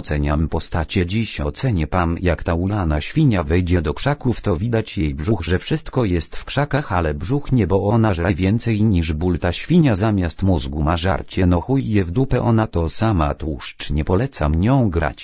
Oceniam postacie dziś ocenię pam jak ta ulana świnia wejdzie do krzaków to widać jej brzuch że wszystko jest w krzakach ale brzuch nie bo ona żre więcej niż ból ta świnia zamiast mózgu ma żarcie no chuj je w dupę ona to sama tłuszcz nie polecam nią grać.